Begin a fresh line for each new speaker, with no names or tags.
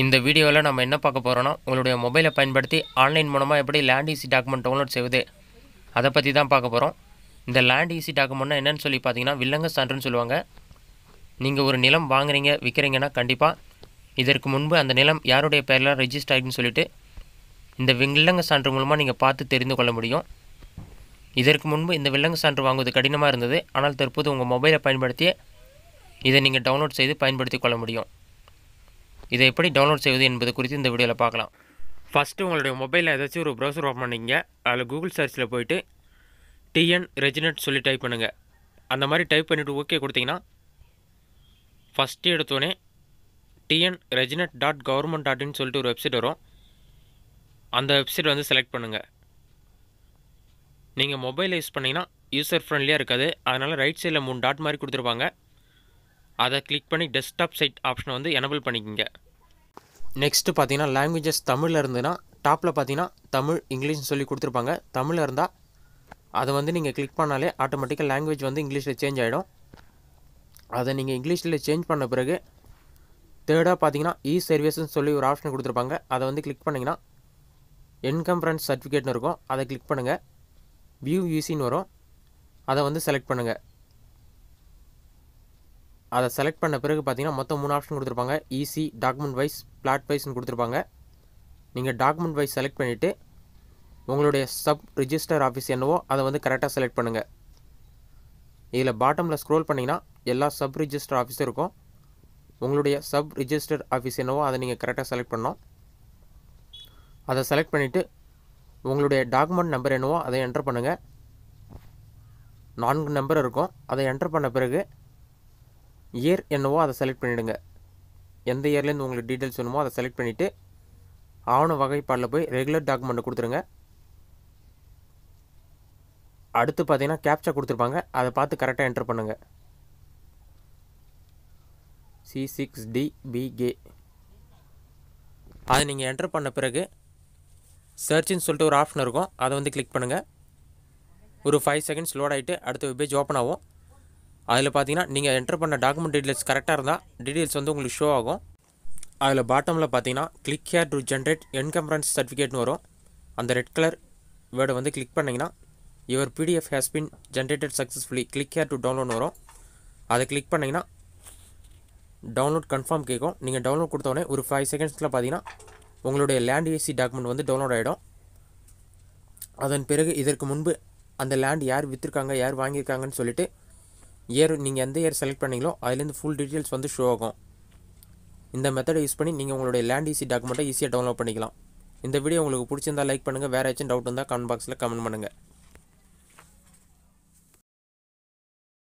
இந்த வீடியோவில் நம்ம என்ன பார்க்க போகிறோன்னா உங்களுடைய மொபைலை பயன்படுத்தி ஆன்லைன் மூலமாக எப்படி லேண்ட் ஈஸி டாக்குமெண்ட் டவுன்லோட் செய்வது அதை பற்றி தான் பார்க்க போகிறோம் இந்த லேண்ட் ஈஸி டாக்குமெண்ட்னா என்னென்னு சொல்லி பார்த்தீங்கன்னா வில்லங்க சான்றுன்னு சொல்லுவாங்க நீங்கள் ஒரு நிலம் வாங்குறீங்க விற்கிறீங்கன்னா கண்டிப்பாக இதற்கு முன்பு அந்த நிலம் யாருடைய பேரில் ரெஜிஸ்டர் ஆகிடுன்னு சொல்லிட்டு இந்த வில்லங்க சான்று மூலமாக நீங்கள் பார்த்து தெரிந்து கொள்ள முடியும் இதற்கு முன்பு இந்த வில்லங்க சான்று வாங்குவது கடினமாக இருந்தது ஆனால் தற்போது உங்கள் மொபைலை பயன்படுத்தி இதை நீங்கள் டவுன்லோட் செய்து பயன்படுத்தி கொள்ள முடியும் இதை எப்படி டவுன்லோட் செய்வது என்பது குறித்து இந்த வீடியோவில் பார்க்கலாம் ஃபஸ்ட்டு உங்களுடைய மொபைலில் ஏதாச்சும் ஒரு ப்ரௌசர் ஓப்பன் பண்ணிங்க அதில் கூகுள் சர்ச்சில் போயிட்டு டிஎன் ரெஜினட் சொல்லி டைப் பண்ணுங்கள் அந்த மாதிரி டைப் பண்ணிவிட்டு ஓகே கொடுத்தீங்கன்னா ஃபஸ்ட்டு எடுத்தோடனே டிஎன் ரெஜினட் டாட் கவர்மெண்ட் டாட்னு சொல்லிட்டு ஒரு வெப்சைட் வரும் அந்த வெப்சைட் வந்து செலக்ட் பண்ணுங்கள் நீங்கள் மொபைலில் யூஸ் பண்ணிங்கன்னா யூசர் ஃப்ரெண்ட்லியாக இருக்காது அதனால் ரைட் சைடில் மூணு டாட் மாதிரி கொடுத்துருப்பாங்க அதை கிளிக் பண்ணி டெஸ்க்டாப் சைட் ஆப்ஷனை வந்து எனபிள் பண்ணிக்கோங்க நெக்ஸ்ட்டு பார்த்தீங்கன்னா லாங்குவேஜஸ் தமிழில் இருந்துன்னா டாப்பில் பார்த்தீங்கன்னா தமிழ் இங்கிலீஷ்னு சொல்லி கொடுத்துருப்பாங்க தமிழில் இருந்தால் அதை வந்து நீங்கள் கிளிக் பண்ணாலே ஆட்டோமேட்டிக்காக லாங்குவேஜ் வந்து இங்கிலீஷில் சேஞ்ச் ஆகிடும் அதை நீங்கள் இங்கிலீஷில் சேஞ்ச் பண்ண பிறகு தேர்டாக பார்த்தீங்கன்னா இ சர்வீஸ்ன்னு சொல்லி ஒரு ஆப்ஷன் கொடுத்துருப்பாங்க அதை வந்து கிளிக் பண்ணிங்கன்னா இன்கம் சர்டிஃபிகேட்னு இருக்கும் அதை கிளிக் பண்ணுங்கள் வியூ யூசின்னு வரும் அதை வந்து செலக்ட் பண்ணுங்கள் அதை செலக்ட் பண்ண பிறகு பார்த்தீங்கன்னா மொத்தம் மூணு ஆப்ஷன் கொடுத்துருப்பாங்க EC e document wise flat வைஸ்னு கொடுத்துருப்பாங்க நீங்கள் டாக்குமெண்ட் வைஸ் செலக்ட் பண்ணிவிட்டு உங்களுடைய சப் ரிஜிஸ்டர் ஆஃபீஸ் என்னவோ அதை வந்து கரெக்டாக செலக்ட் பண்ணுங்கள் இதில் பாட்டமில் ஸ்க்ரோல் பண்ணிங்கன்னா எல்லா சப் ரிஜிஸ்டர் ஆஃபீஸும் இருக்கும் உங்களுடைய சப் ரிஜிஸ்டர் ஆஃபீஸ் என்னவோ அதை நீங்கள் கரெக்டாக செலக்ட் பண்ணோம் அதை செலக்ட் பண்ணிவிட்டு உங்களுடைய டாக்குமெண்ட் நம்பர் என்னவோ அதை என்ட்ரு பண்ணுங்கள் நான்கு நம்பர் இருக்கும் அதை என்ட்ரு பண்ண பிறகு இயர் என்னவோ அதை செலக்ட் பண்ணிவிடுங்க எந்த இயர்லேருந்து உங்களுக்கு டீட்டெயில்ஸ் வேணுமோ அதை செலக்ட் பண்ணிவிட்டு ஆவண வகைப்பாடில் போய் ரெகுலர் டாக்குமெண்ட் கொடுத்துருங்க அடுத்து பார்த்தீங்கன்னா கேப்சா கொடுத்துருப்பாங்க அதை பார்த்து கரெக்டாக என்ட்ரு பண்ணுங்கள் சி சிக்ஸ் டி பிகே அதை நீங்கள் என்ட்ரு பண்ண பிறகு சர்ச்சின்னு சொல்லிட்டு ஒரு ஆப்ஷன் இருக்கும் அதை வந்து கிளிக் பண்ணுங்கள் ஒரு ஃபைவ் செகண்ட்ஸ் லோட் ஆகிட்டு அடுத்த பேஜ் ஓப்பன் ஆகும் அதில் பார்த்தீங்கன்னா நீங்கள் என்டர் பண்ண டாக்குமெண்ட் டீட்டெயில்ஸ் கரெக்டாக இருந்தால் டீட்டெயில்ஸ் வந்து உங்களுக்கு ஷோ ஆகும் அதில் பாட்டமில் பார்த்தீங்கன்னா click here to generate encumbrance சர்டிஃபிகேட்னு வரும் அந்த ரெட் கலர் வேர்டை வந்து கிளிக் பண்ணிங்கன்னா your PDF has been generated successfully click here to download வரும் அதை கிளிக் பண்ணிங்கன்னா டவுன்லோட் கன்ஃபார்ம் கேட்கும் நீங்கள் டவுன்லோட் கொடுத்தோடனே ஒரு ஃபைவ் செகண்ட்ஸில் பார்த்தீங்கன்னா உங்களுடைய லேண்ட் ஏசி டாக்குமெண்ட் வந்து டவுன்லோட் ஆகிடும் அதன் பிறகு இதற்கு முன்பு அந்த லேண்ட் யார் விற்றுருக்காங்க யார் வாங்கியிருக்காங்கன்னு சொல்லிவிட்டு இயர் நீங்கள் எந்த இயர் செலக்ட் பண்ணீங்களோ அதுலேருந்து ஃபுல் டீட்டெயில்ஸ் வந்து ஷோ ஆகும் இந்த மெத்தடை யூஸ் பண்ணி நீங்கள் உங்களுடைய லேண்ட் ஈஸி டாக்குமெண்ட்டை ஈஸியாக டவுன்லோட் பண்ணிக்கலாம் இந்த வீடியோ உங்களுக்கு பிடிச்சிருந்தா லைக் பண்ணுங்கள் வேறு ஏதாச்சும் டவுட் இருந்தால் கமெண்ட் பாக்ஸில் கமெண்ட் பண்ணுங்கள்